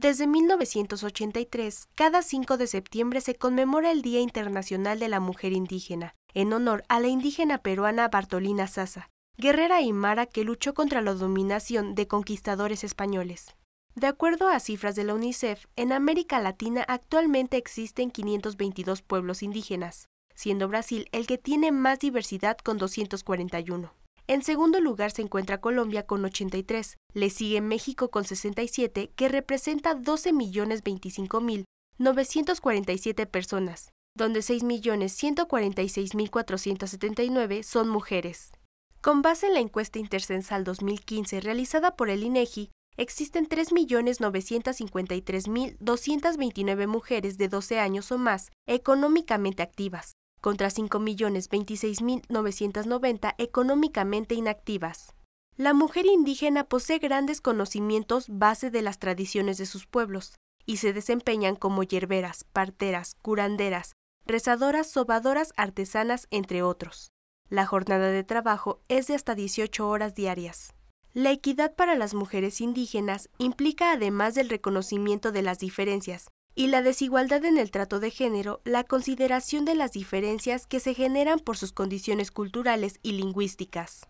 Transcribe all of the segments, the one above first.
Desde 1983, cada 5 de septiembre se conmemora el Día Internacional de la Mujer Indígena, en honor a la indígena peruana Bartolina Sasa, guerrera aymara que luchó contra la dominación de conquistadores españoles. De acuerdo a cifras de la UNICEF, en América Latina actualmente existen 522 pueblos indígenas, siendo Brasil el que tiene más diversidad con 241. En segundo lugar se encuentra Colombia con 83. Le sigue México con 67, que representa 12.025.947 personas, donde 6.146.479 son mujeres. Con base en la encuesta intercensal 2015 realizada por el INEGI, e existen 3.953.229 mujeres de 12 años o más económicamente activas, contra 5.026.990 económicamente inactivas. La mujer indígena posee grandes conocimientos base de las tradiciones de sus pueblos, y se desempeñan como yerberas, parteras, curanderas, rezadoras, sobadoras, artesanas, entre otros. La jornada de trabajo es de hasta 18 horas diarias. La equidad para las mujeres indígenas implica, además del reconocimiento de las diferencias, y la desigualdad en el trato de género, la consideración de las diferencias que se generan por sus condiciones culturales y lingüísticas.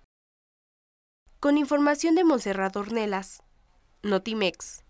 Con información de Monserrat Ornelas, Notimex.